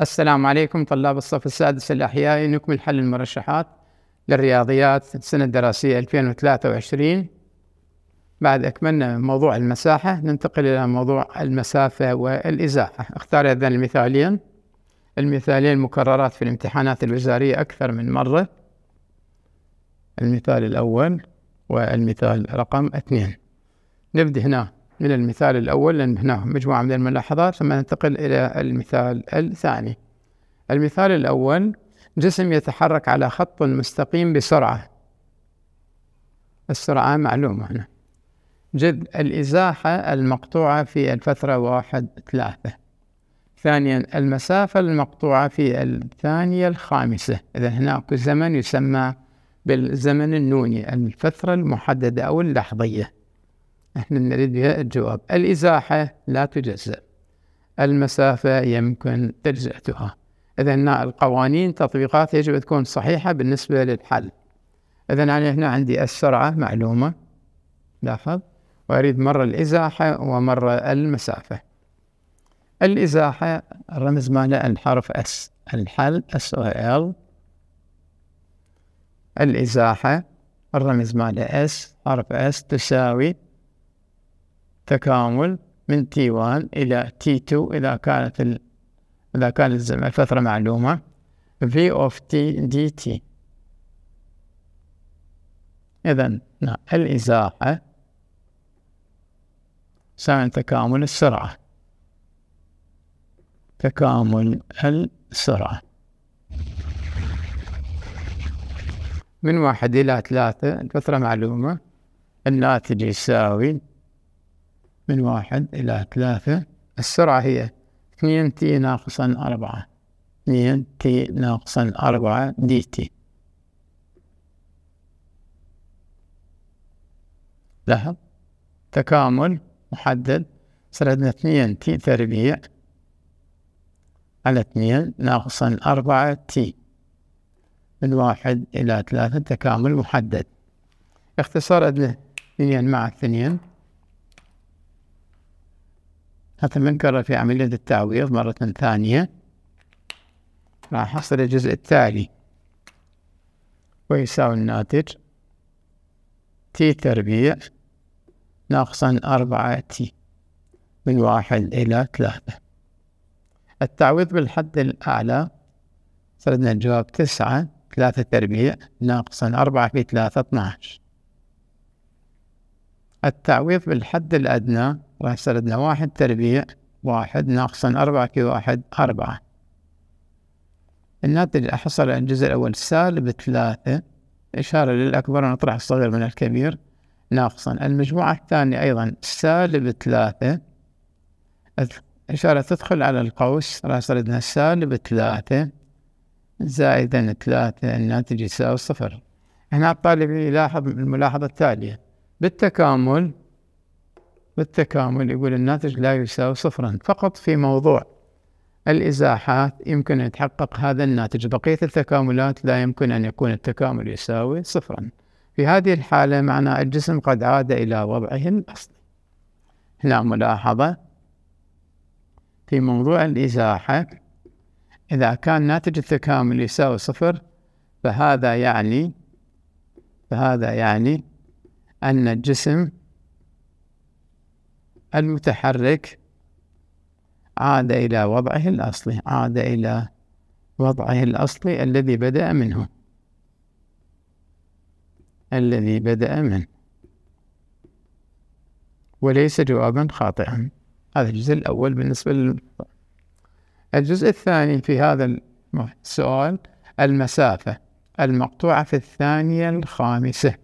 السلام عليكم طلاب الصف السادس الأحيائي نكمل حل المرشحات للرياضيات السنة الدراسية 2023 بعد أكملنا موضوع المساحة ننتقل إلى موضوع المسافة والإزاحة اختار إذن المثالين المثالين مكررات في الامتحانات الوزارية أكثر من مرة المثال الأول والمثال رقم اثنين نبدأ هنا من المثال الأول لأن هنا مجموعة من الملاحظات ثم ننتقل إلى المثال الثاني المثال الأول جسم يتحرك على خط مستقيم بسرعة السرعة معلومة هنا جذب الإزاحة المقطوعة في الفترة واحد ثلاثة ثانيا المسافة المقطوعة في الثانية الخامسة إذا هناك زمن يسمى بالزمن النوني الفترة المحددة أو اللحظية احنا نريد بها الجواب الإزاحة لا تجزأ المسافة يمكن تجزئتها إذا القوانين تطبيقات يجب تكون صحيحة بالنسبة للحل إذا أنا هنا عندي السرعة معلومة لاحظ وأريد مرة الإزاحة ومرة المسافة الإزاحة الرمز ماله الحرف S الحل S O L الإزاحة الرمز ماله S حرف S تساوي تكامل من تي 1 إلى تي 2 إذا كانت ال... إذا كانت الفترة معلومة في اوف تي دي تي إذا الإزاحة ساعة تكامل السرعة تكامل السرعة من واحد إلى ثلاثة الفترة معلومة الناتج يساوي من واحد إلى ثلاثة السرعة هي 2 تي ناقصا أربعة 2 تي ناقصا أربعة دي تي لاحظ تكامل محدد سردنا اثنين 2 تي تربيع على 2 ناقصا 4 تي من واحد إلى ثلاثة تكامل محدد اختصار أدنى 2 مع 2 حتى من في عملية التعويض مرة ثانية راح أحصل الجزء التالي ويساوي الناتج تي تربيع ناقصا أربعة تي من واحد إلى ثلاثة التعويض بالحد الأعلى صرنا الجواب تسعة ثلاثة تربيع ناقصا أربعة في ثلاثة اثناعش التعويض بالحد الأدنى عندنا واحد تربيع واحد ناقصا أربعة كي واحد أربعة الناتج اللي أحصل عن الجزء الأول سالب ثلاثة إشارة للأكبر ونطرح الصغير من الكبير ناقصا المجموعة الثانية أيضا سالب ثلاثة إشارة تدخل على القوس يصير عندنا سالب ثلاثة زائدا ثلاثة الناتج يساوي صفر هنا الطالب يلاحظ الملاحظة التالية بالتكامل بالتكامل يقول الناتج لا يساوي صفرا فقط في موضوع الإزاحات يمكن أن يتحقق هذا الناتج بقية التكاملات لا يمكن أن يكون التكامل يساوي صفرا في هذه الحالة معنى الجسم قد عاد إلى وضعه الأصلي هنا ملاحظة في موضوع الإزاحة إذا كان ناتج التكامل يساوي صفر فهذا يعني فهذا يعني أن الجسم المتحرك عاد إلى وضعه الأصلي عاد إلى وضعه الأصلي الذي بدأ منه الذي بدأ منه وليس جوابا خاطئا هذا الجزء الأول بالنسبة لل الجزء الثاني في هذا السؤال المسافة المقطوعة في الثانية الخامسة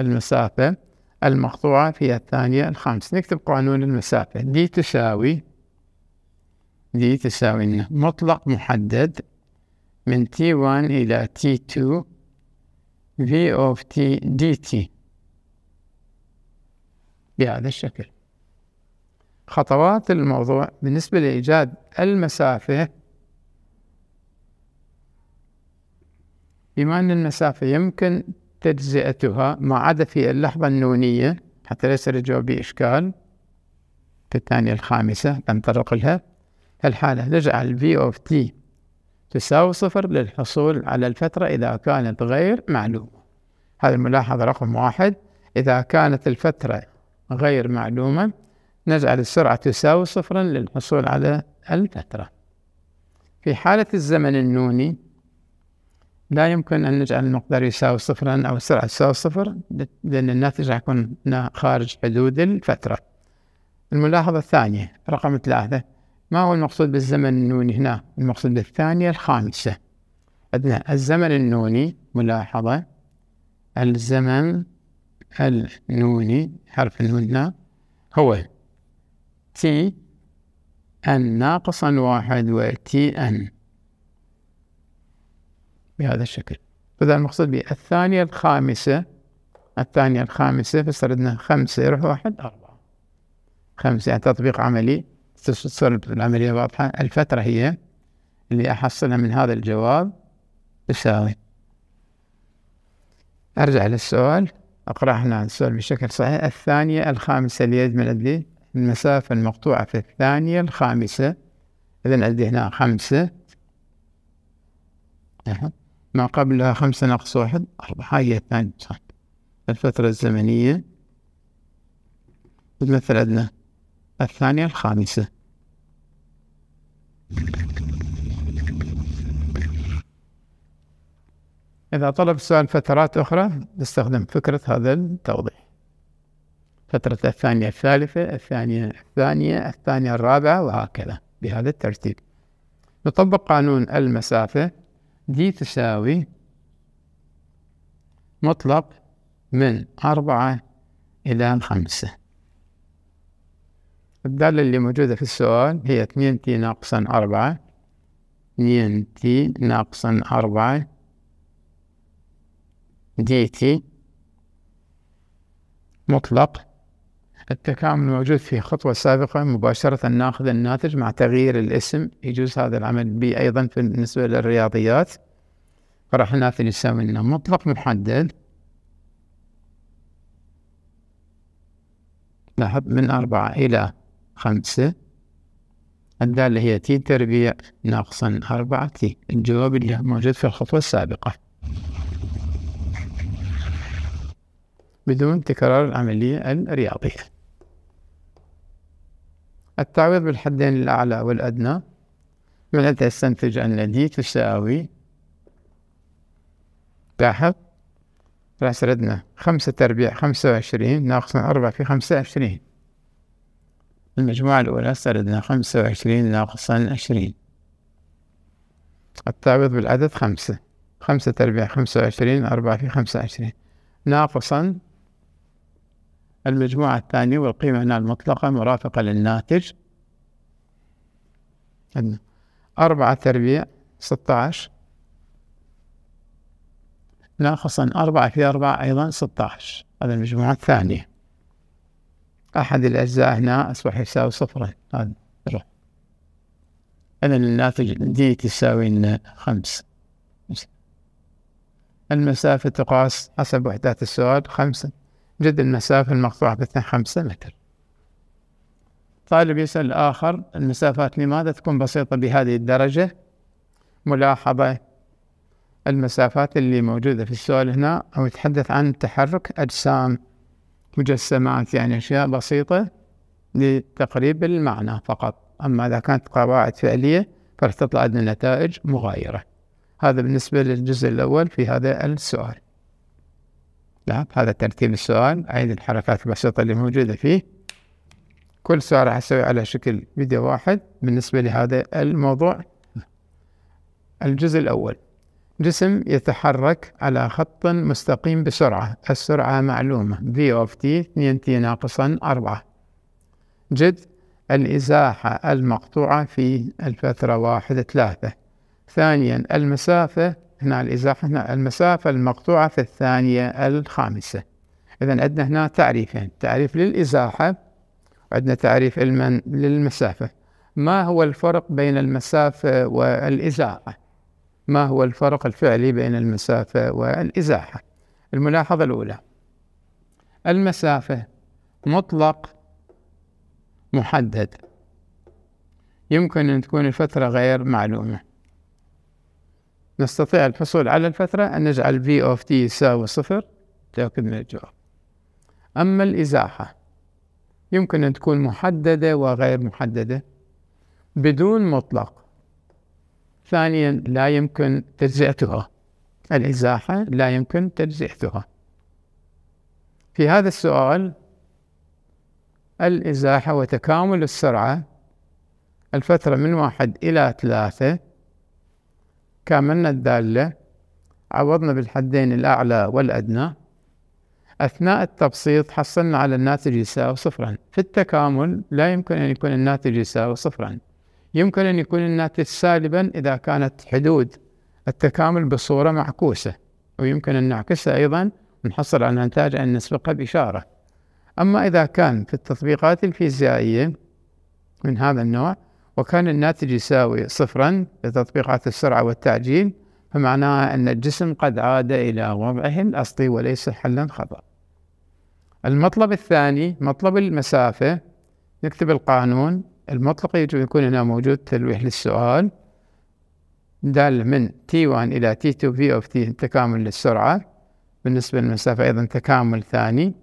المسافة المقطوعة في الثانية الخامسة نكتب قانون المسافة دي تساوي دي تساوي مطلق محدد من T1 إلى T2 V of T dt بهذا الشكل خطوات الموضوع بالنسبة لإيجاد المسافة بما أن المسافة يمكن تجزئتها ما عدا في اللحظة النونية حتى ليس الجواب بإشكال في الثانية الخامسة نتطرق لها الحالة نجعل V أوف تي تساوي صفر للحصول على الفترة إذا كانت غير معلومة هذه الملاحظة رقم واحد إذا كانت الفترة غير معلومة نجعل السرعة تساوي صفرا للحصول على الفترة في حالة الزمن النوني لا يمكن أن نجعل المقدار يساوي صفرا أو السرعة تساوي صفر لأن الناتج راح يكون خارج حدود الفترة الملاحظة الثانية رقم ثلاثة ما هو المقصود بالزمن النوني هنا المقصود بالثانية الخامسة عندنا الزمن النوني ملاحظة الزمن النوني حرف النون هنا هو تي ان واحد و وتي أن بهذا الشكل فذا المقصود به الثانية الخامسة الثانية الخامسة فسردنا خمسة يروح واحد أربعة خمسة يعني تطبيق عملي تصير العملية واضحة الفترة هي اللي أحصلها من هذا الجواب تساوي أرجع للسؤال أقرأ هنا السؤال بشكل صحيح الثانية الخامسة يجمل أدلي المسافة المقطوعة في الثانية الخامسة إذا عندي هنا خمسة أه. ما قبلها خمسة ناقص واحد أربعة هي الثانية الفترة الزمنية تمثل عندنا الثانية الخامسة إذا طلب السؤال فترات أخرى نستخدم فكرة هذا التوضيح فترة الثانية الثالثة الثانية الثانية الثانية الرابعة وهكذا بهذا الترتيب نطبق قانون المسافة دي تساوي مطلق من أربعة إلى خمسة الدالة اللي موجودة في السؤال هي اثنين تي ناقصا أربعة اثنين تي ناقصا أربعة دي تي مطلق التكامل موجود في خطوة سابقة مباشرة ناخذ الناتج مع تغيير الاسم يجوز هذا العمل به أيضا بالنسبة للرياضيات فراح ناخذ يساوي لنا مطلق محدد لاحظ من أربعة إلى خمسة الدالة هي تي تربيع ناقصا أربعة تي الجواب اللي موجود في الخطوة السابقة بدون تكرار العملية الرياضية التعويض بالحدين الأعلى والأدنى من أن تستنتج أن دي تساوي لاحظ راح سردنا خمسة تربيع خمسة وعشرين ناقص أربعة في خمسة وعشرين المجموعة الأولى سردنا خمسة وعشرين ناقصا عشرين التعويض بالعدد خمسة خمسة تربيع خمسة وعشرين أربعة في خمسة وعشرين ناقصا المجموعة الثانية والقيمة هنا المطلقة مرافقة للناتج عندنا أربعة تربيع ستة عشر ناقصا أربعة في أربعة أيضا ستة عشر هذا المجموعة الثانية أحد الأجزاء هنا أصبح يساوي صفرين هذا الناتج دي تساوي خمس المسافة تقاس حسب وحدات السؤال خمسة جد المسافة المقطوعة باثنين خمسة متر طالب يسأل الآخر المسافات لماذا تكون بسيطة بهذه الدرجة ملاحظة المسافات اللي موجودة في السؤال هنا أو يتحدث عن تحرك أجسام مجسمات يعني أشياء بسيطة لتقريب المعنى فقط أما إذا كانت قواعد فعلية فراح تطلع عندنا نتائج مغايرة هذا بالنسبة للجزء الأول في هذا السؤال نعم هذا ترتيب السؤال عين الحركات البسيطة اللي موجودة فيه كل سؤال راح أسوي على شكل فيديو واحد بالنسبة لهذا الموضوع الجزء الأول جسم يتحرك على خط مستقيم بسرعة السرعة معلومة v of t 2t ناقصا 4 جد الإزاحة المقطوعة في الفترة واحد ثلاثة ثانيا المسافة هنا الإزاحة هنا المسافة المقطوعة في الثانية الخامسة إذا عندنا هنا تعريفين تعريف للإزاحة عندنا تعريف علما للمسافة ما هو الفرق بين المسافة والإزاحة ما هو الفرق الفعلي بين المسافة والإزاحة الملاحظة الأولى المسافة مطلق محدد يمكن أن تكون الفترة غير معلومة نستطيع الحصول على الفترة أن نجعل V of t يساوي صفر لكن الجواب أما الإزاحة يمكن أن تكون محددة وغير محددة بدون مطلق ثانيا لا يمكن تجزئتها الإزاحة لا يمكن تجزئتها في هذا السؤال الإزاحة وتكامل السرعة الفترة من واحد إلى ثلاثة أحكامنا الدالة عوضنا بالحدين الأعلى والأدنى أثناء التبسيط حصلنا على الناتج يساوي صفرا في التكامل لا يمكن أن يكون الناتج يساوي صفرا يمكن أن يكون الناتج سالبا إذا كانت حدود التكامل بصورة معكوسة ويمكن أن نعكسها أيضا ونحصل على نتائج أن نسبقها بإشارة أما إذا كان في التطبيقات الفيزيائية من هذا النوع وكان الناتج يساوي صفرا لتطبيقات السرعة والتعجيل فمعناها أن الجسم قد عاد إلى وضعه الأصلي وليس حلا خطأ المطلب الثاني مطلب المسافة نكتب القانون المطلق يجب يكون هنا موجود تلويح للسؤال دال من T1 إلى T2 V of T تكامل للسرعة بالنسبة للمسافة أيضا تكامل ثاني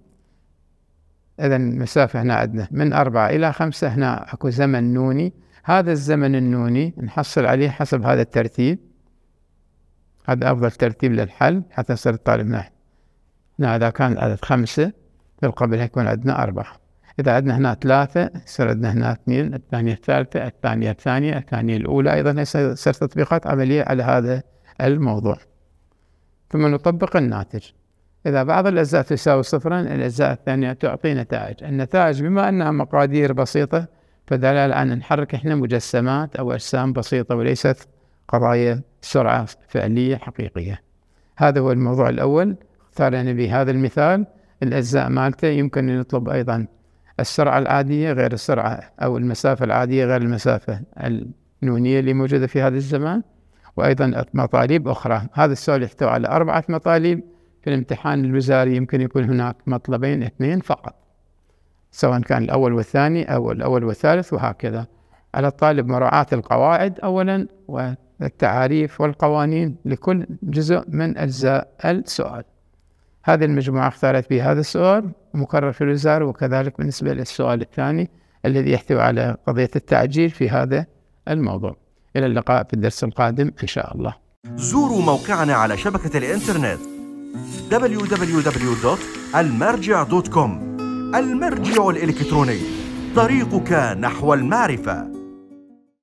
إذا المسافة هنا عندنا من أربعة إلى خمسة هنا أكو زمن نوني هذا الزمن النوني نحصل عليه حسب هذا الترتيب هذا أفضل ترتيب للحل حتى يصير الطالب نحن هنا إذا كان العدد خمسة القبل يكون عندنا أربعة إذا عندنا هنا ثلاثة يصير عندنا هنا اثنين الثانية الثالثة الثانية الثانية الثانية الأولى أيضا يصير تطبيقات عملية على هذا الموضوع ثم نطبق الناتج إذا بعض الأجزاء تساوي صفرا الأجزاء الثانية تعطي نتائج النتائج بما أنها مقادير بسيطة فدلالة أن نحرك إحنا مجسمات أو أجسام بسيطة وليست قضايا سرعة فعلية حقيقية هذا هو الموضوع الأول اختارنا يعني بهذا المثال الأجزاء مالته يمكن أن نطلب أيضا السرعة العادية غير السرعة أو المسافة العادية غير المسافة النونية اللي موجودة في هذا الزمان وأيضا مطالب أخرى هذا السؤال يحتوي على أربعة مطالب في الامتحان الوزاري يمكن يكون هناك مطلبين اثنين فقط سواء كان الأول والثاني أو الأول والثالث وهكذا على الطالب مراعاة القواعد أولا والتعاريف والقوانين لكل جزء من أجزاء السؤال هذه المجموعة اختارت به هذا السؤال مكرر في الوزارة وكذلك بالنسبة للسؤال الثاني الذي يحتوي على قضية التعجيل في هذا الموضوع إلى اللقاء في الدرس القادم إن شاء الله زوروا موقعنا على شبكة الإنترنت www.almarja.com المرجع الإلكتروني طريقك نحو المعرفة